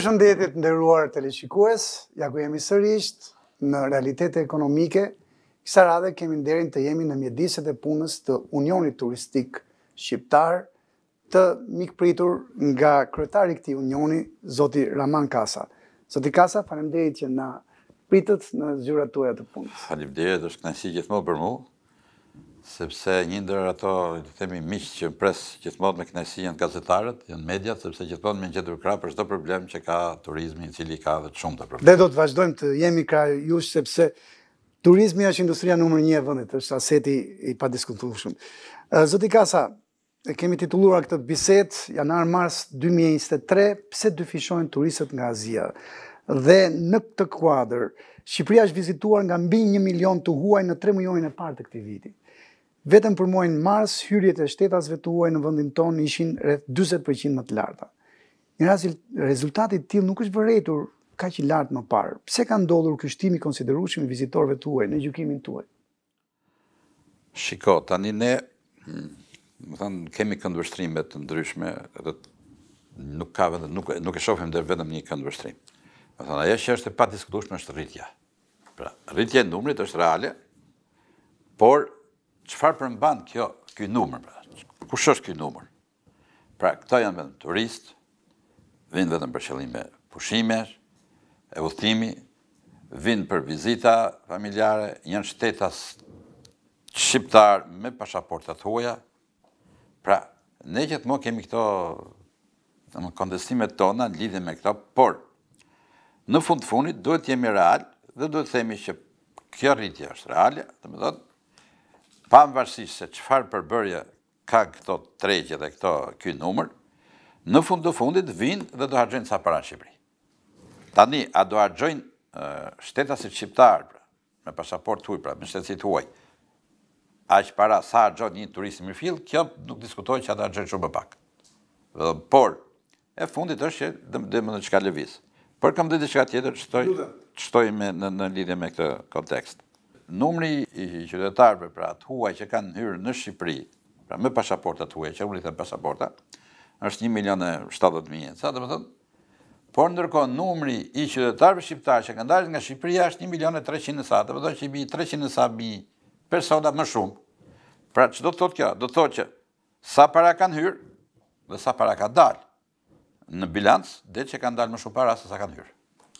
shëndetit ndërruar të leqikues, ja ku jemi sërisht në realitete ekonomike, kësa radhe kemi nderin të jemi në mjediset e punës të Unionit Turistik Shqiptar, të mikë pritur nga kretari këti Unioni, Zoti Raman Kasa. Zoti Kasa, falemderit që na pritët në zyra tuaja të punës. Falemderit, është kënësi gjithmo për mu, sepse një ndër ato, të temi miqë që presë gjithmonë me kënesi janë gazetarët, janë mediat, sepse gjithmonë me në gjithru kra për shdo problem që ka turizmi, në cili ka dhe të shumë të problem. Dhe do të vazhdojmë të jemi kra jush, sepse turizmi është industria nëmër një e vëndet, është aseti i pa diskutur shumë. Zëti Kasa, kemi titullura këtë biset, janar mars 2023, pse dy fishojnë turistët nga Azia? Dhe në këtë kuadrë, Shqipëria është vizituar nga mbi një milion të huaj në tre e partë të këti vitit. Vetëm për muajin mars, hyrjet e shtetasve tuaj në vendin tonë ishin rreth 40% më të larta. Në rast rezultati i tillë nuk është vërejtur kaq i lartë më parë. Pse ka ndodhur ky shtim i konsiderueshëm i vizitorëve tuaj në gjykimin tuaj? Shiko, tani ne, të hmm, thënë, kemi këndvështrimet të ndryshme, dhe nuk, ka, nuk, nuk e shofim dhe vetëm një këndvështrim. Më thënë, ajo që është e pa diskutush është rritja. Pra, rritja e numrit është reale, por qëfar përmban kjo, kjoj numër, pra? kush është kjoj numër? Pra, këta janë vetëm turist, vinë vetëm për qëllime pushime, e vëthimi, vinë për vizita familjare, janë shtetas shqiptar me pashaportat huaja, pra, ne qëtë mo kemi këto në kontestimet tona, në lidhje me këto, por, në fund-funit, duhet jemi real, dhe duhet themi që kjo rritja është realja, dhe më dhëtë, pa më varsisht se qëfar përbërje ka këto tregje dhe këto ky numër, në fund të fundit vinë dhe do haqëjnë sa para në Shqipëri. Tani, a do haqëjnë shtetasit si Shqiptar, pra, me pasaport huj, pra, me shtetësit huaj, a që para sa haqëjnë një turist më fil, kjo nuk diskutojnë që a do haqëjnë shumë pak. Por, e fundit është që dhe më në qëka levisë. Por, kam dhe dhe qëka tjetër, qëtoj me në lidhje me këtë kontekst numri i qytetarëve pra të huaj që kanë hyrë në Shqipëri, pra me pasaporta të huaj, që unë i them pasaporta, është 1 milion Sa do të thonë? Por ndërkohë numri i qytetarëve shqiptarë që kanë dalë nga Shqipëria është 1 milion sa, do të thonë që i 300 300.000 persona më shumë. Pra çdo të thotë kjo, do të thotë që sa para kanë hyrë dhe sa para ka dalë në bilancë, dhe që kanë dalë më shumë para se sa kanë hyrë.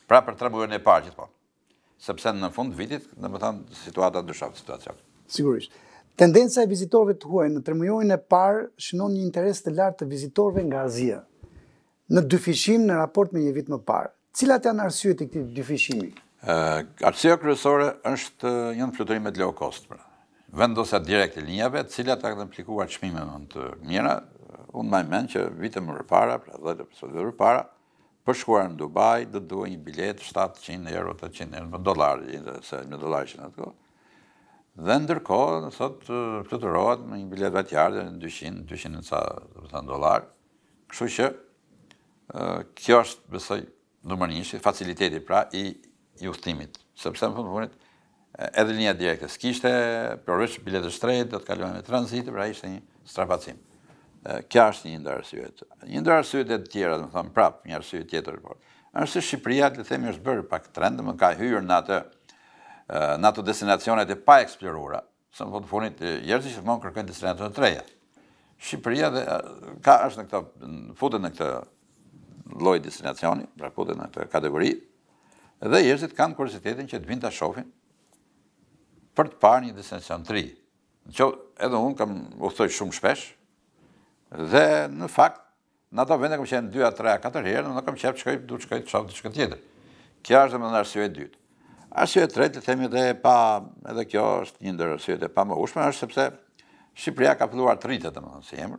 Pra për tre e parë sepse në fund vitit, në më thanë, situata dëshavë, situatë Sigurisht. Tendenca e vizitorve të huaj në tërmujojnë e parë shënon një interes të lartë të vizitorve nga Azia. Në dyfishim në raport me një vit më parë. Cilat janë arsyët i këti dyfishimi? Arsyët kërësore është një në fluturime të leo kostë, pra. Vendosa direkt e linjave, cilat akë të implikuar qëmime në të mjëra, unë maj menë që vitë më rëpara, pra dhe dhe për shkuar në Dubai, do duhe një bilet 700 euro, 800 euro, dolari, se një dolari që në të kohë. Dhe ndërkohë, nësot, sot, të rohet me një bilet vetjarë, 200, 200 në ca, dhe të dolar. Kështu që, kjo është, besoj, nëmër njështë, faciliteti pra i, i uhtimit. Sëpse më fundë edhe linja direkte s'kishte, përveç biletë shtrejt, do të kalohen me transit, pra ishte një strapacim kja është një ndarë arsyet. Një ndarë arsyet e të tjera, dhe më thonë prapë, një po. arsyet tjetër, por. Nërse Shqipëria, të themi, është bërë pak trend, më ka hyrë në atë, në atë destinacionet e pa eksplorura, së më thonë të funit, jërëzë që të mënë kërkojnë destinacionet të treja. Shqipëria dhe, ka është në këto, futë në këtë loj destinacioni, pra futë në këtë kategori, dhe jërëzë kanë kërësitetin që të vinë të shofin për të parë një destinacion të ri. Në që edhe unë kam uhtoj shumë shpesh, dhe në fakt, në ato vende kam qenë 2, 3, 4 herë, në nuk kam qepë qëkoj du shkoj të shoh të tjetër. Kjo është dhe më në arsivet dytë. e tretë, themi dhe pa, edhe kjo është një ndër arsivet e pa më ushme, është sepse Shqipëria ka pëlluar të rritët domethënë më si emër.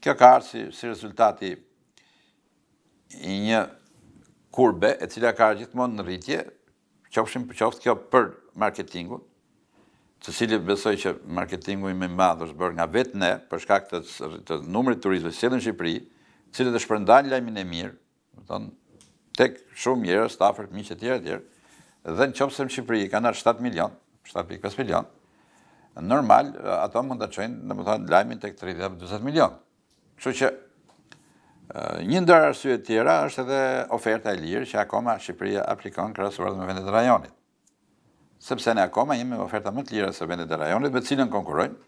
Kjo ka arë si rezultati i një kurbe, e cila ka gjithmonë në rritje, qofshin qoftë kjo për marketingun, të cilë besoj që marketingu i me madhë është bërë nga vetë ne, përshka këtë të numërit turizme, cilë në Shqipëri, cilë dhe shpërndan lajmin e mirë, tek shumë mjërë, stafër, miqë e tjera tjera, dhe në qopë në Shqipëri ka nërë 7 milion, 7.5 milion, normal, eh, ato mund të qojnë, në më thonë, lajmin tek 30-20 milion. Që që eh, një ndërë e tjera është edhe oferta e lirë që akoma Shqipëria aplikon kërësuar dhe me vendet rajonit sepse ne akoma jemi me oferta më të lira se vendet e rajonit me cilën konkurojnë,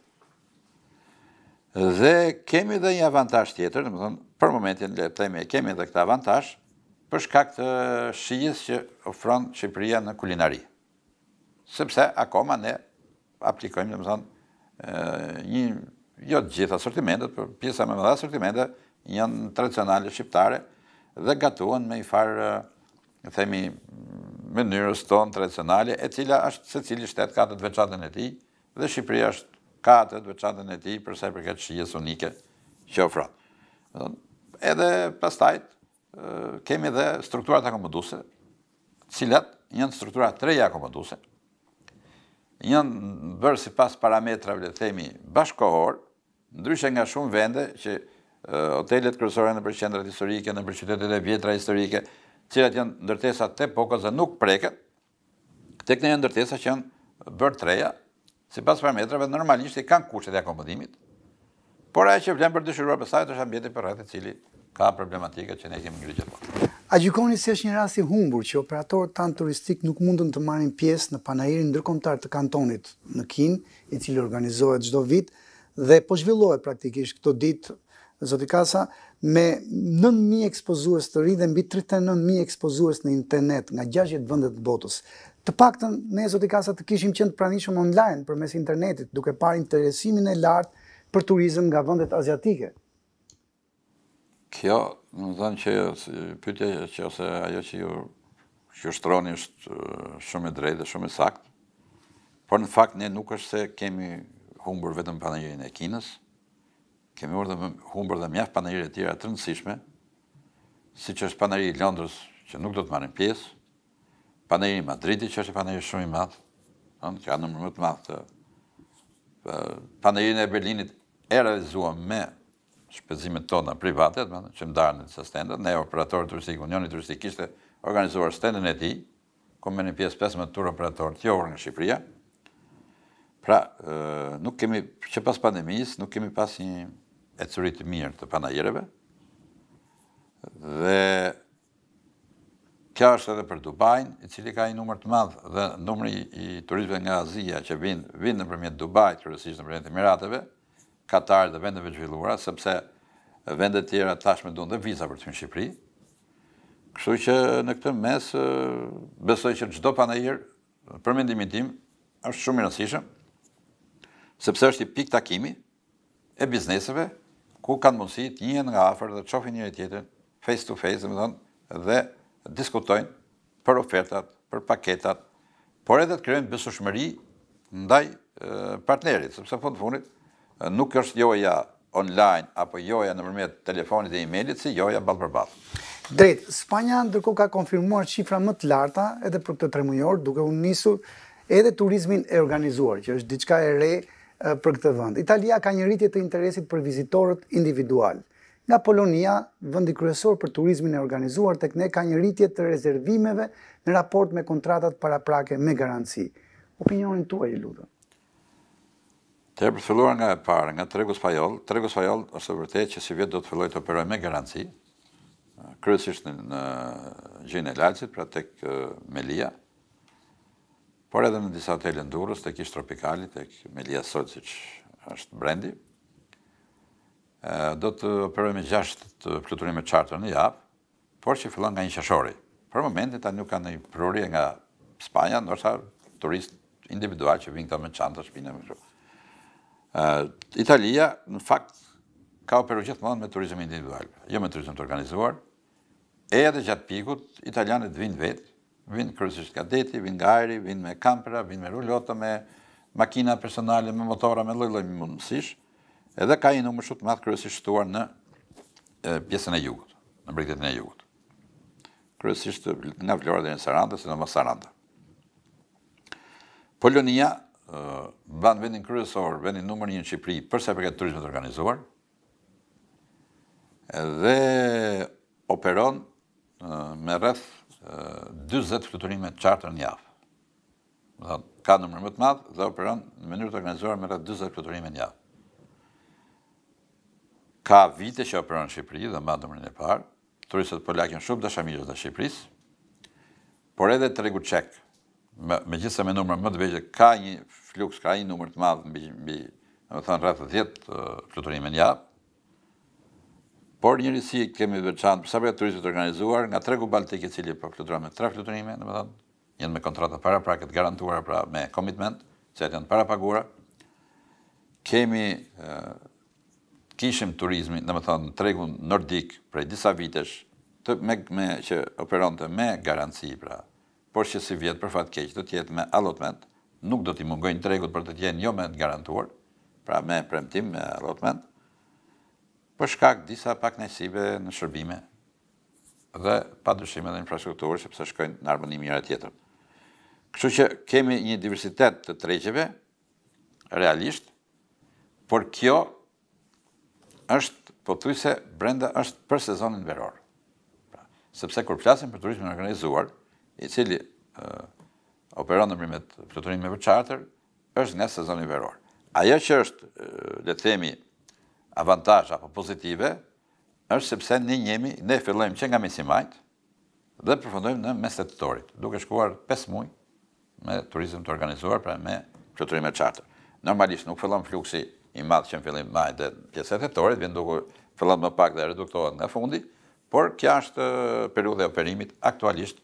Dhe kemi edhe një avantazh tjetër, domethënë për momentin le të themi kemi edhe këtë avantazh për shkak të shijes që ofron Shqipëria në kulinari. Sepse akoma ne aplikojmë domethënë një jo të gjitha sortimentet, për pjesa më e madhe sortimente janë tradicionale shqiptare dhe gatuan me një farë, themi, mënyrës tonë tradicionale, e cila është se cili shtetë ka të veçatën e ti, dhe Shqipëria është ka të të veçatën e ti, përse për këtë shijes unike që ofra. Edhe pastajt, kemi dhe strukturat akomoduse, cilat njën strukturat treja akomoduse, njën bërë si pas parametra vëllet themi bashkohor, ndryshe nga shumë vende që hotelet kërësore në përqendrat historike, në përqytetet e vjetra historike, cilat janë ndërtesa të epokës dhe nuk preket, të këne janë ndërtesa që janë bërë treja, si pas parametrave, normalisht i kanë kushtet e akomodimit, por aje që vlem për dëshiruar për sajt është ambjeti për rrët cili ka problematika që ne kemi ngri gjithë për. A gjykoni se është një rasti humbur që operatorët tanë turistik nuk mundën të marrin pjesë në panajirin ndërkomtar të kantonit në Kin, i cili organizohet gjdo vit, dhe po zhvillohet praktikisht këto ditë, zotikasa, Kasa, me 9.000 ekspozuës të rrë dhe mbi 39.000 ekspozuës në internet nga 60 vëndet botës. Të pak të ne e Zotikasa të kishim qëndë pranishëm online për mes internetit, duke par interesimin e lartë për turizm nga vëndet aziatike. Kjo, në dhenë që pytje që ose ajo që ju shtroni është uh, shumë e drejtë dhe shumë e saktë, por në fakt ne nuk është se kemi humbur vetëm panajin e kinës, kemi urdhë më humbër dhe mjaft panajire të tjera të rëndësishme, si që është panajire i Londrës që nuk do të marim pjesë, panajire i Madridi që është panajire shumë i madhë, që ka numër më të madhë të... Panajire e Berlinit e realizuam me shpëzimet tona privatet, që më darën në të standet, ne operatorë turistikë, unioni turistikë kishte organizuar standet e ti, ku me një pjesë 5 më tur operatorë të johër në Shqipëria, Pra, nuk kemi, që pas pandemis, nuk kemi pas një e cërit mirë të panajereve, dhe kja është edhe për Dubajnë, i cili ka i numër të madhë dhe numëri i turistëve nga Azia që vinë vin në përmjet të kërësishë në përmjet e Emirateve, Katarë dhe vendeve gjvillura, sepse vendet tjera tashme dhënë dhe visa për të finë Shqipëri. Kështu që në këtë mes, besoj që gjdo panajirë, për mendimi tim, është shumë i rësishëm, sepse është i pik takimi e bizneseve, ku kanë mundësi të njën nga afër dhe të shohin njëri tjetrin face to face, domethënë dhe diskutojnë për ofertat, për paketat, por edhe të krijojnë besueshmëri ndaj partnerit, sepse fund funit nuk është joja online apo joja nëpërmjet telefonit dhe emailit, si joja balë për ball. Drejt, Spanja ndërkohë ka konfirmuar shifra më të larta edhe për këtë tremujor, duke u nisur edhe turizmin e organizuar, që është diçka e re, për këtë vend. Italia ka një rritje të interesit për vizitorët individual. Nga Polonia, vendi kryesor për turizmin e organizuar tek ne ka një rritje të rezervimeve në raport me kontratat paraprake me garanci. Opinionin tuaj, lutem. Të e përfilluar nga e parë, nga tregu Spajol, tregu Spajol është vërtet që si vjetë do të filloj të operoj me garanci, kryesisht në gjinë e pra tek Melia, por edhe në disa hotele në Durrës, tek ish tropikali, tek Melia si që është brendi. do të operojmë me gjashtë të fluturime charter në javë, por që fillon nga 1 qershori. Për momentin ta nuk kanë ndonjë prurje nga Spanja, ndoshta turist individual që vin këta me çanta shpinë me shumë. Italia në fakt ka operuar gjithmonë me turizëm individual, jo me turizëm të organizuar. E edhe gjatë pikut, italianët vinë vetë, vinë kërësisht kadeti, vinë nga aeri, vinë me kampera, vinë me rullota, me makina personale, me motora, me lojloj, me mundësish, edhe ka i numër shumë të matë kërësisht në pjesën e jugut, në brigjetin e jugut. Kërësisht nga Vlora dhe në Saranda, se në më Saranda. Polonia, banë vendin kërësor, vendin numër një në Qipri, përse përket të organizuar, dhe operon me rreth 20 fluturime qartër një javë. ka në mërë më të madhë dhe operon në mënyrë të organizuar me rrë 20 fluturime një javë. Ka vite që operon në Shqipëri dhe mba në mërën e parë, turistët për po lakin shumë dhe shamilës dhe Shqipërisë, por edhe të regu qekë, me, gjithëse me numër më të vejgjë, ka një fluks, ka një numër të madhë, në më thënë rrëtë 10 fluturime një javë, por një njësi kemi veçantë për sabre turistit organizuar nga tregu Baltikit cili për flutrojnë me tre flutrime, në më thonë, me kontrata para pra këtë garantuara pra me komitment, që e janë para pagura, kemi, kishim turizmi, në më thonë, tregu nërdik prej disa vitesh, të me, që që operonte me garanci pra, por që si vjetë për fatë keqë, do tjetë me allotment, nuk do t'i mungojnë tregut për të tjenë jo me të garantuar, pra me premtim, me allotment, për shkak disa pak nësive në shërbime dhe pa dërshime dhe infrastrukturës, sepse shkojnë në arbonimi njëra tjetër. Kështu që kemi një diversitet të treqeve, realisht, por kjo është, po të brenda është për sezonin veror. Pra, sepse kur flasim për turismin organizuar, i cili operon në mërimet për me për charter, është nga sezonin veror. Ajo që është, le temi, avantajë apo pozitive, është sepse një njemi, ne fillojmë që nga mesimajt dhe përfundojmë në mes të të torit, duke shkuar 5 muj me turizm të organizuar, pra me qëtërim e qartër. Normalisht nuk fillon fluksi i madhë që në fillim majt dhe pjeset e torit, vjen duke fillon më pak dhe reduktohet nga fundi, por kja është periude operimit aktualisht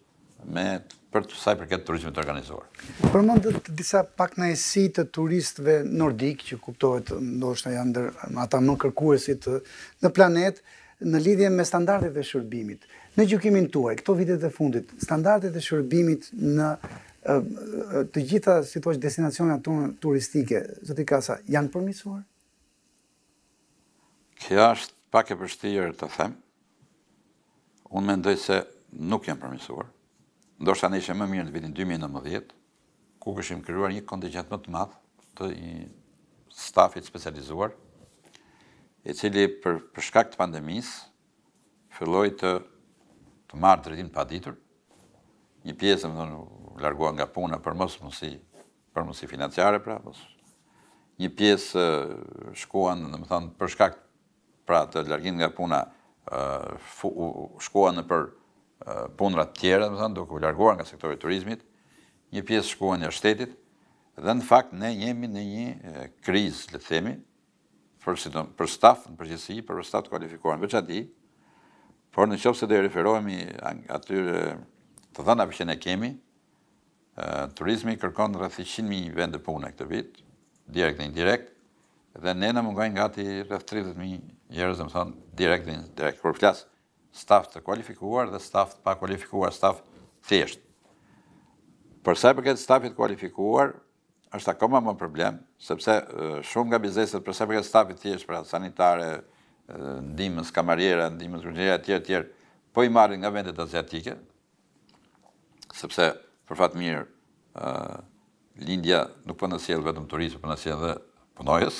me për të saj përket turizmit organizuar. Përmendët disa pak në esi të turistëve nordik që kuptohet ndoshta janë ndër ata më kërkuesit në planet në lidhje me standardet e shërbimit. Në gjykimin tuaj, këto vitet e fundit, standardet e shërbimit në të gjitha, si thosh, destinacionet tonë turistike, zoti Kasa, janë përmirësuar? Kjo është pak e vështirë të them. Unë mendoj se nuk janë përmirësuar ndoshta ne ishe më mirë në vitin 2019, ku këshim kryuar një kontingent më të madhë të një stafit specializuar, e cili për shkak të pandemis, filloj të të marrë të redim të paditur, një pjesë më të larguan largua nga puna për mos mësi, për mësi financiare, pra, një pjesë shkuan, në më thonë, për shkak pra të largin nga puna, shkuan në për punrat tjera, më thënë, duke u larguar nga sektorit turizmit, një pjesë shkuen e shtetit, dhe në fakt ne jemi në një kriz, le themi, për staf në përgjësi, për staf të kualifikuar në veç ati, por në qopë se dhe referohemi atyre të dhëna për që ne kemi, turizmi kërkon në rrëthi 100.000 vend të punë e këtë vit, direkt në indirekt, dhe ne në mungojnë nga ti rrëth 30.000 jërës dhe më thonë direkt dhe indirekt, kur flasë staf të kualifikuar dhe staf të pa kualifikuar, staf thjesht. Përsa i përket stafit kualifikuar, është akoma më problem, sepse shumë nga bizneset përsa i përket stafit thjesht, pra sanitare, ndimës, kamarjera, ndimës, rëgjera, tjerë, tjerë, po i marrin nga vendet aziatike, sepse për fatë mirë, Lindja nuk për po nësiel vetëm turisë, për po nësiel dhe punojës,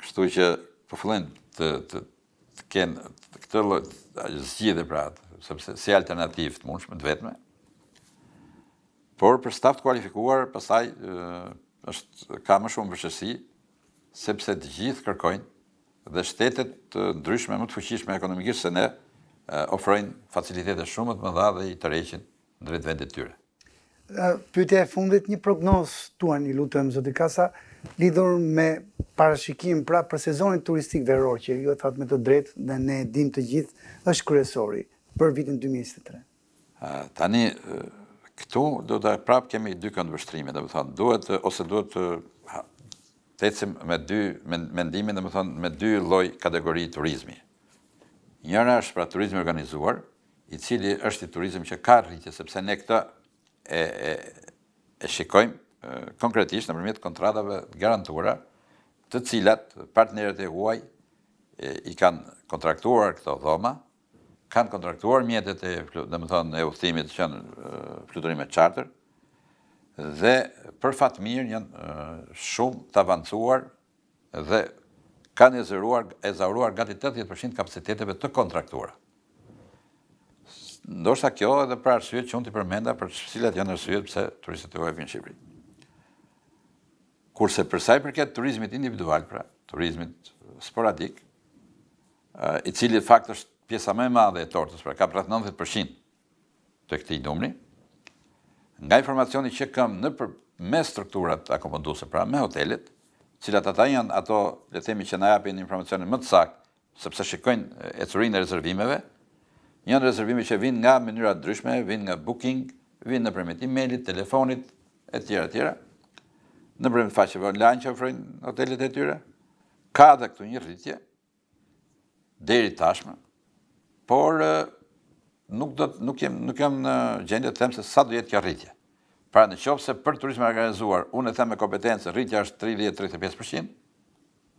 kështu që përfëllin të, të, të kenë këtë lojtë, zgjidhe pra atë, sepse si alternativë të mundshme, të vetme, por për staf të kualifikuar, pasaj, është, ka më shumë përshësi, sepse të gjithë kërkojnë dhe shtetet të ndryshme, më të fuqishme ekonomikisht se ne, ofrojnë facilitetet shumë të më dha dhe i të reqin në drejtë vendet tyre. Pyte e fundit një prognoz tuan, i lutëm, Zotikasa, Kasa, lidhur me parashikim pra për sezonin turistik veror që ju e thatë me të drejtë dhe ne dim të gjithë është kërësori për vitin 2023. Tani, këtu do të prapë kemi dy këndë dhe më thonë, duhet, ose duhet të tecim me dy mendimin, dhe më thonë, me dy loj kategori turizmi. Njëra është pra turizmi organizuar, i cili është i turizmi që ka rritje, sepse ne këta e, e shikojmë, konkretisht në përmjet kontratave garantura të cilat partneret e huaj i kanë kontraktuar këto dhoma, kanë kontraktuar mjetet e, dhe më thonë, e uftimit që janë fluturime charter, dhe për fatë mirë janë shumë të avancuar dhe kanë e zauruar gati 80% kapaciteteve të kontraktuara. Ndoshta kjo edhe për arsye që unë t'i përmenda për cilat janë arsye pse turistët e huaj vinë në Shqipëri. Kurse përsa i përket turizmit individual, pra, turizmit sporadik, eh, i cili fakt është pjesa më e madhe e tortës, pra ka pratë 90% të këti numri, nga informacioni që këmë në për, me strukturat akomoduse, pra me hotelit, cilat ata janë ato, le themi që na japin informacionin më të sakt, sepse shikojnë e eh, curin e rezervimeve, janë rezervime që vinë nga mënyrat ndryshme, vinë nga booking, vinë në përmetim mailit telefonit, e tjera, tjera në bremë faqeve online që ofrojnë hotelit e tyre, ka dhe këtu një rritje, deri tashme, por nuk do të, nuk jem, nuk jem në gjendje të themë se sa do jetë kja rritje. Pra në qofë se për turisme organizuar, unë e themë e kompetencë, rritja është 30-35%,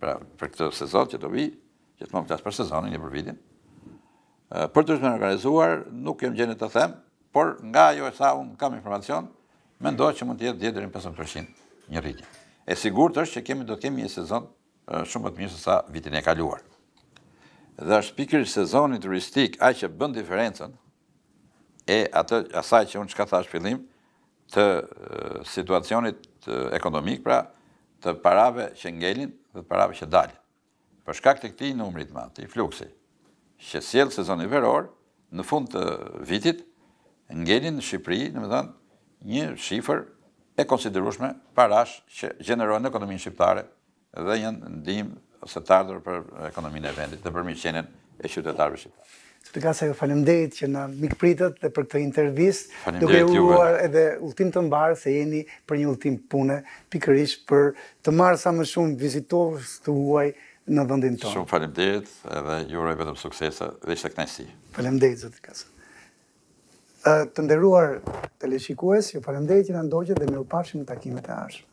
pra për këtë sezon që do vi, që të më këtë asë për sezonin, një për vidin, për turisme organizuar, nuk jem gjendje të themë, por nga jo e sa unë kam informacion, me ndohë që mund të jetë 10-15% një rritje. E sigurt është që kemi do të kemi një sezon shumë më të mirë se sa vitin e kaluar. Dhe është pikërisht sezoni turistik a që bën diferencën e atë asaj që unë çka thash fillim të situacionit ekonomik, pra të parave që ngelin dhe të parave që dalin. Për shkak të këtij numri të madh, i fluksi që sjell sezoni veror në fund të vitit ngelin në Shqipëri, në domethënë një shifër e konsiderushme parash që gjenerojnë ekonominë shqiptare dhe një ndim ose tardur për ekonominë e vendit dhe për mishenin e qytetarëve shqiptarë. Të ka sa që në mikë pritët dhe për këtë intervjist. duke uruar edhe ultim të mbarë se jeni për një ultim pune, pikërish për të marë sa më shumë vizitovës të huaj në vëndin tonë. Shumë dhe edhe juroj vetëm suksesa dhe ishte Falemdejt, Falemderit, zëtë kasa të nderuar teleshikues ju falëndejtë që na ndoqët dhe më u në takimet e ardhshme